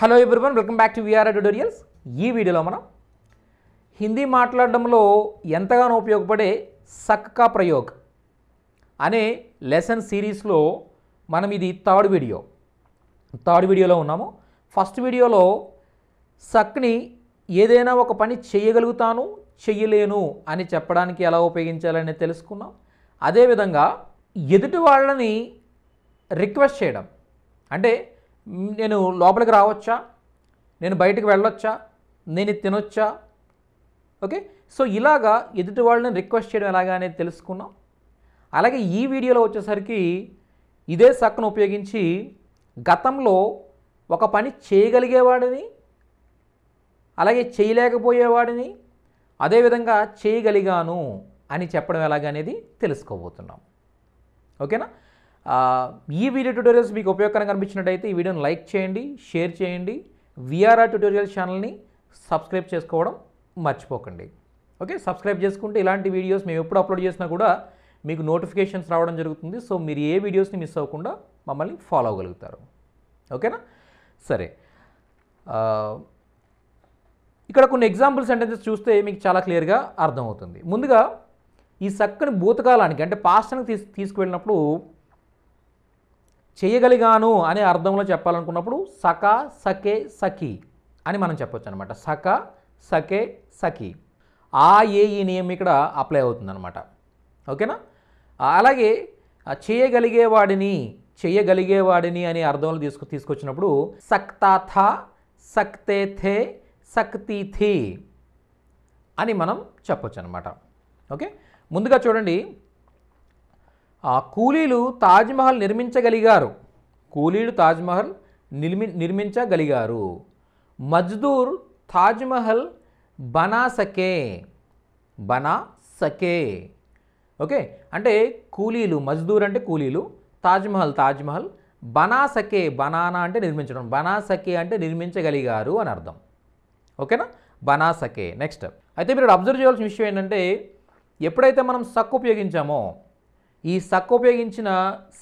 hello everyone welcome back to VR tutorials ఈ వీడియోలో మనం హిందీ మాట్లాడడంలో ఎంతగానో ఉపయోగపడే సక్కా ప్రయోగ్ అనే లెసన్ సిరీస్లో మనం ఇది థర్డ్ వీడియో థర్డ్ వీడియోలో ఉన్నాము ఫస్ట్ వీడియోలో సక్ని ఏదైనా ఒక పని చేయగలుగుతాను చెయ్యలేను అని చెప్పడానికి ఎలా ఉపయోగించాలని తెలుసుకున్నాం అదేవిధంగా ఎదుటి వాళ్ళని రిక్వెస్ట్ చేయడం అంటే నేను లోపలికి రావచ్చా నేను బయటకు వెళ్ళొచ్చా నేను తినొచ్చా ఓకే సో ఇలాగా ఎదుటి వాళ్ళని రిక్వెస్ట్ చేయడం ఎలాగా అనేది తెలుసుకున్నాం అలాగే ఈ వీడియోలో వచ్చేసరికి ఇదే సక్కను ఉపయోగించి గతంలో ఒక పని చేయగలిగేవాడిని అలాగే చేయలేకపోయేవాడిని అదేవిధంగా చేయగలిగాను అని చెప్పడం ఎలాగనేది తెలుసుకోబోతున్నాం ఓకేనా ఈ వీడియో ట్యూటోరియల్స్ మీకు ఉపయోగకరంగా అనిపించినట్టయితే ఈ వీడియోని లైక్ చేయండి షేర్ చేయండి విఆర్ఆర్ ట్యూటోరియల్ ఛానల్ని సబ్స్క్రైబ్ చేసుకోవడం మర్చిపోకండి ఓకే సబ్స్క్రైబ్ చేసుకుంటే ఇలాంటి వీడియోస్ మేము ఎప్పుడు అప్లోడ్ చేసినా కూడా మీకు నోటిఫికేషన్స్ రావడం జరుగుతుంది సో మీరు ఏ వీడియోస్ని మిస్ అవ్వకుండా మమ్మల్ని ఫాలో అవ్వగలుగుతారు ఓకేనా సరే ఇక్కడ కొన్ని ఎగ్జాంపుల్ సెంటెన్సెస్ చూస్తే మీకు చాలా క్లియర్గా అర్థమవుతుంది ముందుగా ఈ చక్కని భూతకాలానికి అంటే పాస్ట్ని తీసు తీసుకువెళ్ళినప్పుడు చేయగలిగాను అనే అర్థంలో చెప్పాలనుకున్నప్పుడు సక సకే సఖి అని మనం చెప్పొచ్చు అనమాట సక సకే సఖి ఆ ఏ ఈ నియమం ఇక్కడ అప్లై అవుతుందన్నమాట ఓకేనా అలాగే చేయగలిగేవాడిని చేయగలిగేవాడిని అనే అర్థంలో తీసుకు తీసుకొచ్చినప్పుడు సక్తాథ సక్తేథే సక్తిథి అని మనం చెప్పొచ్చు అనమాట ఓకే ముందుగా చూడండి ఆ కూలీలు తాజ్మహల్ నిర్మించగలిగారు కూలీలు తాజ్మహల్ నిర్మి నిర్మించగలిగారు మజ్దూర్ తాజ్మహల్ బనా సకే బనా సకే ఓకే అంటే కూలీలు మజ్దూర్ అంటే కూలీలు తాజ్మహల్ తాజ్మహల్ బనాసకే బనానా అంటే నిర్మించడం బనాసకే అంటే నిర్మించగలిగారు అని అర్థం ఓకేనా బనాసకే నెక్స్ట్ అయితే మీరు అబ్జర్వ్ చేయాల్సిన విషయం ఏంటంటే ఎప్పుడైతే మనం సక్ ఉపయోగించామో ఈ సక్ ఉపయోగించిన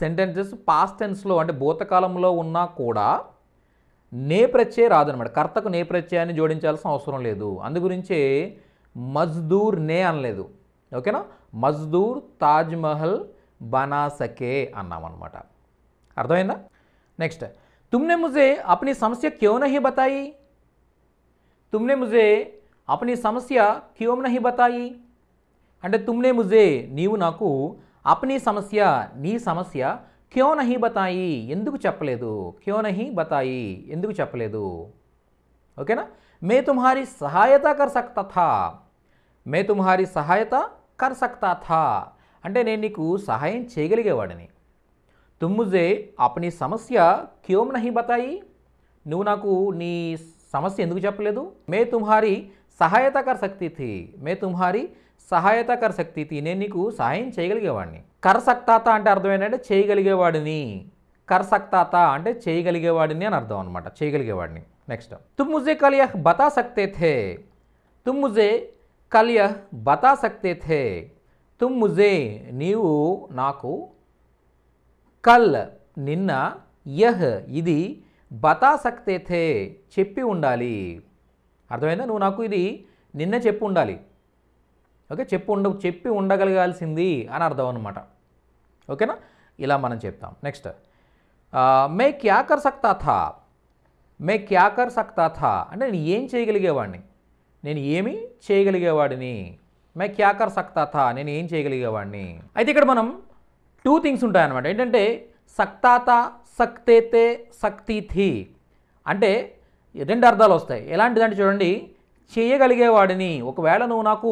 సెంటెన్సెస్ పాస్ట్ టెన్స్లో అంటే భూతకాలంలో ఉన్నా కూడా నేప్రత్యయ రాదనమాట కర్తకు నే జోడించాల్సిన అవసరం లేదు అందుగురించే మజ్దూర్ నే అనలేదు ఓకేనా మజ్దూర్ తాజ్మహల్ బనాసకే అన్నామన్నమాట అర్థమైందా నెక్స్ట్ తుమ్నే ముజే అప్ని సమస్య क्यों బతాయి తుమ్నే ముజే मुझे సమస్య క్యూమ్ నహి బతాయి అంటే తుమ్నే ముజే నీవు నాకు అప్ని సమస్య నీ సమస్య క్యో నహి బతాయి ఎందుకు చెప్పలేదు క్యో నహి బతాయి ఎందుకు చెప్పలేదు ఓకేనా మే తుమ్హారి సహాయత కర్ సక్తా థా మే తుమ్హారి సహాయత కర్ సక్తా థా అంటే నేను నీకు సహాయం చేయగలిగేవాడిని తుమ్ముజే అప్ని సమస్య క్యోం నహి బతాయి నువ్వు నాకు నీ సమస్య ఎందుకు చెప్పలేదు మే తుమ్హారి సహాయత కర్ సక్తి మే తుమ్హారి సహాయత శక్తి నేను నీకు సహాయం చేయగలిగేవాడిని కరసక్తాత అంటే అర్థం ఏంటంటే చేయగలిగేవాడిని కరసక్తాత అంటే చేయగలిగేవాడిని అని అర్థం అనమాట చేయగలిగేవాడిని నెక్స్ట్ తుమ్ముజే ముజే కల్ బతా సక్తే థే తుమ్ముజే ముజే కల్ బతా సక్తే థే తుమ్ముజే నీవు నాకు కల్ నిన్న యహ్ ఇది బతా సక్తే థే చెప్పి ఉండాలి అర్థమైందా నువ్వు నాకు ఇది నిన్న చెప్పు ఉండాలి ఓకే చెప్పు ఉండ చెప్పి ఉండగలగాల్సింది అని అర్థం అనమాట ఓకేనా ఇలా మనం చెప్తాం నెక్స్ట్ మే క్యాకర్ కర్ మే క్యాకర్ కర్ అంటే నేను ఏం చేయగలిగేవాడిని నేను ఏమి చేయగలిగేవాడిని మే క్యాకర్ కర్ నేను ఏం చేయగలిగేవాడిని అయితే ఇక్కడ మనం టూ థింగ్స్ ఉంటాయన్నమాట ఏంటంటే సక్తాత సక్తేతే సక్తి అంటే రెండు అర్థాలు వస్తాయి ఎలాంటిదంటే చూడండి చేయగలిగేవాడిని ఒకవేళ నువ్వు నాకు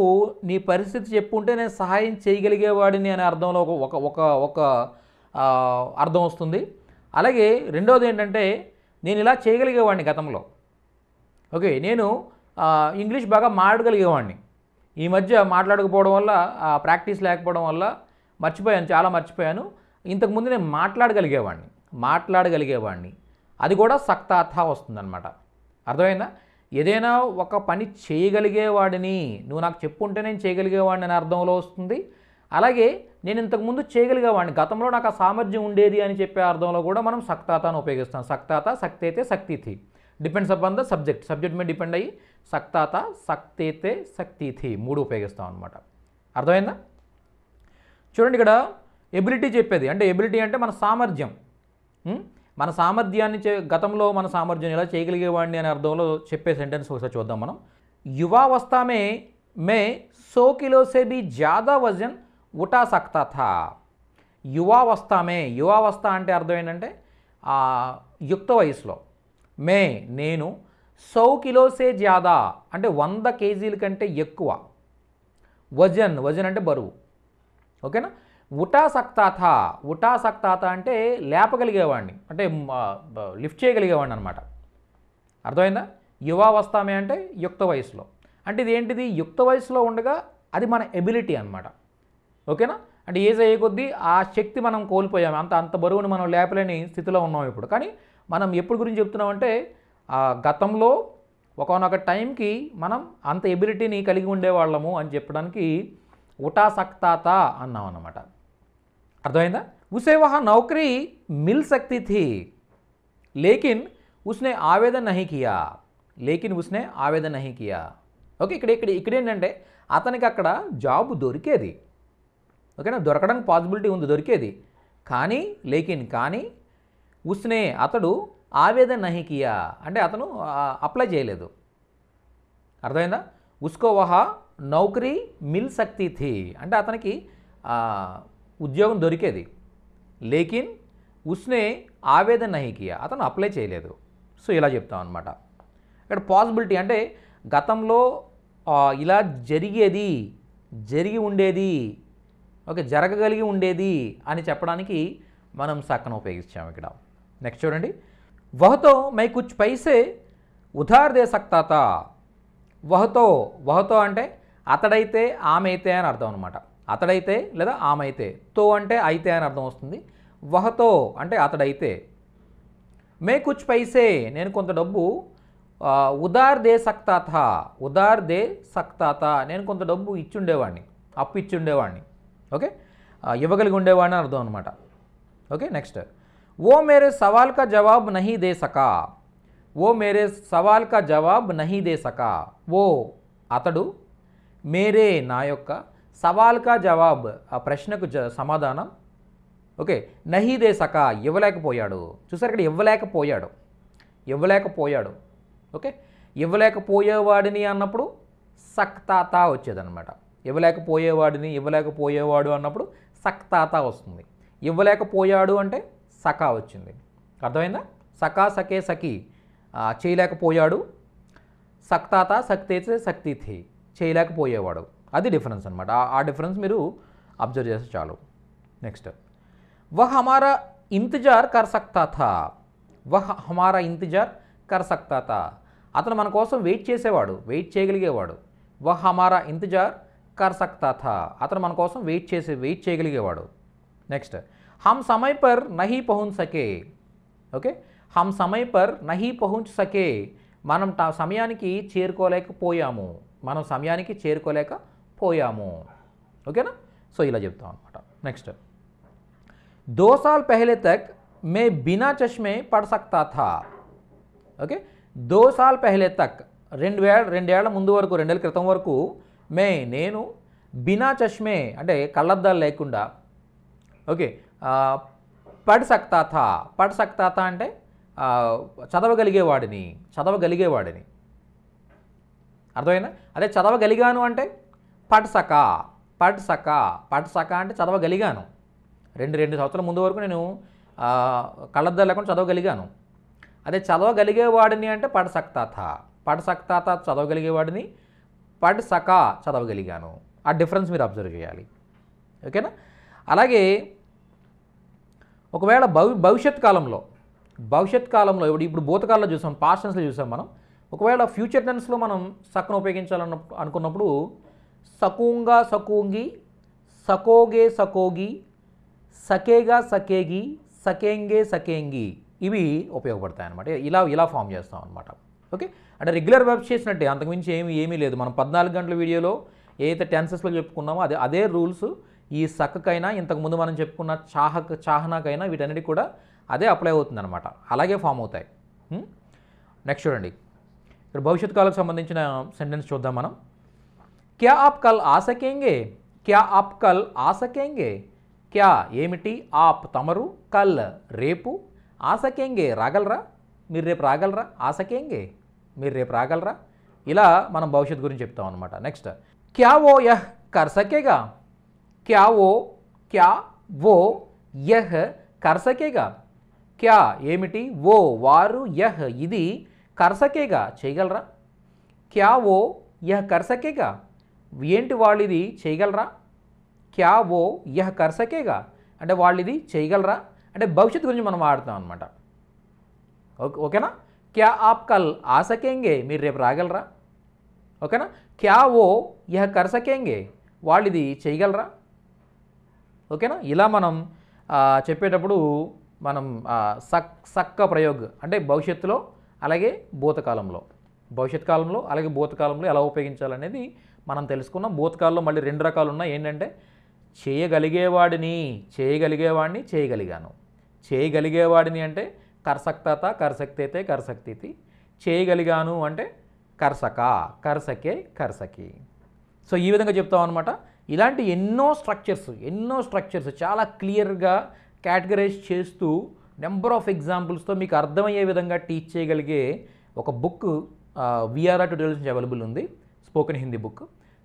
నీ పరిస్థితి చెప్పుంటే నేను సహాయం చేయగలిగేవాడిని అనే అర్థంలో ఒక ఒక ఒక అర్థం వస్తుంది అలాగే రెండవది ఏంటంటే నేను ఇలా చేయగలిగేవాడిని గతంలో ఓకే నేను ఇంగ్లీష్ బాగా మాట్లాడగలిగేవాడిని ఈ మధ్య మాట్లాడకపోవడం వల్ల ప్రాక్టీస్ లేకపోవడం వల్ల మర్చిపోయాను చాలా మర్చిపోయాను ఇంతకుముందు నేను మాట్లాడగలిగేవాడిని మాట్లాడగలిగేవాడిని అది కూడా సక్తాథ వస్తుందన్నమాట అర్థమైందా ఏదైనా ఒక పని చేయగలిగేవాడిని నువ్వు నాకు చెప్పుంటే నేను చేయగలిగేవాడిని అనే అర్థంలో వస్తుంది అలాగే నేను ఇంతకుముందు చేయగలిగేవాడిని గతంలో నాకు ఆ సామర్థ్యం ఉండేది అని చెప్పే అర్థంలో కూడా మనం సక్తాతను ఉపయోగిస్తాం సక్తాత సక్తేతే సక్తిథి depends upon the subject subject మీద డిపెండ్ అయ్యి సక్తాత సక్తేతే సక్తిథి మూడు ఉపయోగిస్తాం అనమాట అర్థమైందా చూడండి ఇక్కడ ఎబిలిటీ చెప్పేది అంటే ఎబిలిటీ అంటే మన సామర్థ్యం మన సామర్థ్యాన్ని చే గతంలో మన సామర్థ్యం ఎలా చేయగలిగేవాడిని అనే అర్థంలో చెప్పే సెంటెన్స్ ఒకసారి చూద్దాం మనం యువావస్థామే మే సో కిలో సే బి జ్యాదా వజన్ ఉటా సక్తా థా యువావస్థామే యువావస్థ అంటే అర్థం ఏంటంటే యుక్త వయసులో మే నేను సౌ కిలోసే జ్యాదా అంటే వంద కేజీల కంటే ఎక్కువ వజన్ వజన్ అంటే బరువు ఓకేనా ఉటాసక్తాత ఉటాసక్తాత అంటే లేపగలిగేవాడిని అంటే లిఫ్ట్ చేయగలిగేవాడిని అనమాట అర్థమైందా యువావస్థామే అంటే యుక్త వయసులో అంటే ఇది ఏంటిది యుక్త వయసులో ఉండగా అది మన ఎబిలిటీ అనమాట ఓకేనా అంటే ఏజ్ అయ్యే కొద్దీ ఆ శక్తి మనం కోల్పోయాము అంత అంత బరువును మనం లేపలేని స్థితిలో ఉన్నాం ఇప్పుడు కానీ మనం ఎప్పుడు గురించి చెప్తున్నామంటే గతంలో ఒకనొక టైంకి మనం అంత ఎబిలిటీని కలిగి ఉండేవాళ్ళము అని చెప్పడానికి ఉటాసక్తాత అన్నాం అన్నమాట అర్థమైందా ఉసే వహా నౌకరీ మిల్ సక్తి థీ లేకిన్ ఉస్నే ఆవేదన నహి కియా లేకిన్ ఉస్నే ఆవేదన కియా ఓకే ఇక్కడ ఇక్కడ ఇక్కడ ఏంటంటే అతనికి అక్కడ జాబ్ దొరికేది ఓకేనా దొరకడానికి పాసిబిలిటీ ఉంది దొరికేది కానీ లేకిన్ కానీ ఉస్నే అతడు ఆవేదన కియా అంటే అతను అప్లై చేయలేదు అర్థమైందా ఉస్కో వహా నౌకరీ మిల్ సక్తి థీ అంటే అతనికి ఉద్యోగం దొరికేది లేకిన్ ఉస్నే ఆవేదన నహి అతను అప్లై చేయలేదు సో ఇలా చెప్తాం అనమాట ఇక్కడ పాసిబిలిటీ అంటే గతంలో ఇలా జరిగేది జరిగి ఉండేది ఓకే జరగగలిగి ఉండేది అని చెప్పడానికి మనం సక్కన ఉపయోగించాము ఇక్కడ నెక్స్ట్ చూడండి వహతో మై కుచ్ పైసే ఉధార్ దే సక్తాత వహతో వహతో అంటే అతడైతే ఆమె అయితే అని అర్థం అనమాట అతడైతే లేదా ఆమె అయితే తో అంటే అయితే అని అర్థం వస్తుంది వహతో అంటే అతడైతే మే కుచ్ పైసే నేను కొంత డబ్బు ఉదార్ దే సక్తాత ఉదార్ దే సక్తాత నేను కొంత డబ్బు ఇచ్చుండేవాడిని అప్పు ఇచ్చుండేవాడిని ఓకే ఇవ్వగలిగి ఉండేవాడిని అర్థం అనమాట ఓకే నెక్స్ట్ ఓ మేరే సవాల్ కా జవాబ్ నహి దే సకా ఓ మేరే సవాల్ కా జవాబ్ నహి దే సకా ఓ అతడు మేరే నా యొక్క సవాల్కా జవాబ్ ఆ ప్రశ్నకు సమాధానం ఓకే నహీదే సకా ఇవ్వలేకపోయాడు చూసారు ఇక్కడ ఇవ్వలేకపోయాడు ఇవ్వలేకపోయాడు ఓకే ఇవ్వలేకపోయేవాడిని అన్నప్పుడు సక్తాతా వచ్చేదనమాట ఇవ్వలేకపోయేవాడిని ఇవ్వలేకపోయేవాడు అన్నప్పుడు సక్తాత వస్తుంది ఇవ్వలేకపోయాడు అంటే సఖా వచ్చింది అర్థమైందా సఖా సఖే సఖీ చేయలేకపోయాడు సక్తాత సక్తేచే సక్తిథి చేయలేకపోయేవాడు అది డిఫరెన్స్ అనమాట ఆ డిఫరెన్స్ మీరు అబ్జర్వ్ చేస్తే చాలు నెక్స్ట్ వహ్ హమారా ఇంతజార్ కర్ సక్తా థా వహ్ హమారా ఇంతజార్ కర్ సక్తా థా అతను మన కోసం వెయిట్ చేసేవాడు వెయిట్ చేయగలిగేవాడు వహ్ హమారా ఇంతజార్ కర్ సక్తా థా అతను మన కోసం వెయిట్ చేసే వెయిట్ చేయగలిగేవాడు నెక్స్ట్ హమ్ సమయ పర్ నహి పహున్ సకే ఓకే హమ్ సమయ పర్ నహి పహుంచ్ సకే మనం సమయానికి చేరుకోలేకపోయాము మనం సమయానికి చేరుకోలేక పోయాము ఓకేనా సో ఇలా చెప్తాం అనమాట నెక్స్ట్ దో సాల్ పెహలే తక్ మే బినా చష్మే పడ సక్తా థా ఓకే దో సాల్ పెహలే తక్ రెండు వేల రెండేళ్ల ముందు వరకు రెండేళ్ళ క్రితం వరకు మే నేను బినా చష్మే అంటే కళ్ళద్దాలు లేకుండా ఓకే పడ్ సక్తా థా పడ్ సక్తా థా అంటే చదవగలిగేవాడిని చదవగలిగేవాడిని అర్థమైనా అదే చదవగలిగాను అంటే పట్సక పట్సక పట్సక అంటే చదవగలిగాను రెండు రెండు సంవత్సరాల ముందు వరకు నేను కళ్ళద్దాలు లేకుండా చదవగలిగాను అదే చదవగలిగేవాడిని అంటే పడసక్తాత పడసక్తాత చదవగలిగేవాడిని పడసక చదవగలిగాను ఆ డిఫరెన్స్ మీరు అబ్జర్వ్ చేయాలి ఓకేనా అలాగే ఒకవేళ భవి భవిష్యత్ కాలంలో భవిష్యత్ కాలంలో ఇప్పుడు ఇప్పుడు భూతకాలంలో చూసాం పాస్టెన్స్లో చూసాం మనం ఒకవేళ ఫ్యూచర్ టెన్స్లో మనం సక్కను ఉపయోగించాలన్న అనుకున్నప్పుడు సకూంగా సకూంగి సకోగే సకోగి సకేగా సకేగి సకేంగే సకేంగి ఇవి ఉపయోగపడతాయి అనమాట ఇలా ఇలా ఫామ్ చేస్తాం అనమాట ఓకే అంటే రెగ్యులర్ వెబ్ చేసినట్టే అంతకుమించి ఏమి ఏమీ లేదు మనం పద్నాలుగు గంటల వీడియోలో ఏదైతే టెన్సెస్లో చెప్పుకున్నామో అదే అదే రూల్స్ ఈ సక్కకైనా ఇంతకుముందు మనం చెప్పుకున్న చాహక చాహనాకైనా వీటన్నిటి కూడా అదే అప్లై అనమాట అలాగే ఫామ్ అవుతాయి నెక్స్ట్ చూడండి ఇక్కడ భవిష్యత్ కాలకు సంబంధించిన సెంటెన్స్ చూద్దాం మనం क्या आप कल आ सकेंगे क्या కల్ ఆ క్యా ఏమిటి ఆప్ తమరు కల్ రేపు ఆ రాగలరా మీరు రేపు రాగలరా ఆ మీరు రేపు రాగలరా ఇలా మనం భవిష్యత్తు గురించి చెప్తాం అనమాట నెక్స్ట్ క్యా ఓ యహ్ కర్ సకేగా క్యా ఓ క్యా ఓ యహ్ కర్ సకేగా క్యా ఏమిటి ఓ వారు యహ్ ఇది కర్ సకేగా చేయగలరా క్యా ఓ యహ్ కర్ సకేగా ఏంటి వాళ్ళు ఇది చేయగలరా క్యా ఓ యహ కర్సకేగా అంటే వాళ్ళు ఇది చేయగలరా అంటే భవిష్యత్తు గురించి మనం ఆడుతాం అనమాట ఓకేనా క్యా ఆప్ కల్ ఆసకేంగే మీరు రేపు రాగలరా ఓకేనా క్యా ఓ యహ కర్సకేంగే వాళ్ళు ఇది చేయగలరా ఓకేనా ఇలా మనం చెప్పేటప్పుడు మనం సక్ సక్క ప్రయోగ్ అంటే భవిష్యత్తులో అలాగే భూతకాలంలో భవిష్యత్ కాలంలో అలాగే భూతకాలంలో ఎలా ఉపయోగించాలనేది మనం తెలుసుకున్నాం భూతకాలంలో మళ్ళీ రెండు రకాలు ఉన్నాయి ఏంటంటే చేయగలిగేవాడిని చేయగలిగేవాడిని చేయగలిగాను చేయగలిగేవాడిని అంటే కర్సక్తత కర్సక్తేతే కర్సక్తి చేయగలిగాను అంటే కర్సక కర్సకే కర్సకి సో ఈ విధంగా చెప్తాం అనమాట ఇలాంటి ఎన్నో స్ట్రక్చర్స్ ఎన్నో స్ట్రక్చర్స్ చాలా క్లియర్గా కేటగరైజ్ చేస్తూ నెంబర్ ఆఫ్ ఎగ్జాంపుల్స్తో మీకు అర్థమయ్యే విధంగా టీచ్ చేయగలిగే ఒక బుక్ విఆర్ఆ ట్యూటోరియల్ నుంచి అవైలబుల్ ఉంది స్పోకెన్ హిందీ బుక్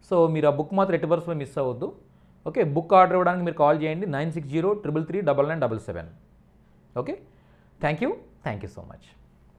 సో మీరు ఆ బుక్ మాత్రం ఎట్టి పరిస్థితుల్లో మిస్ అవ్వద్దు ఓకే బుక్ ఆర్డర్ ఇవ్వడానికి మీరు కాల్ చేయండి nine six zero triple three double nine double seven okay thank you thank you so much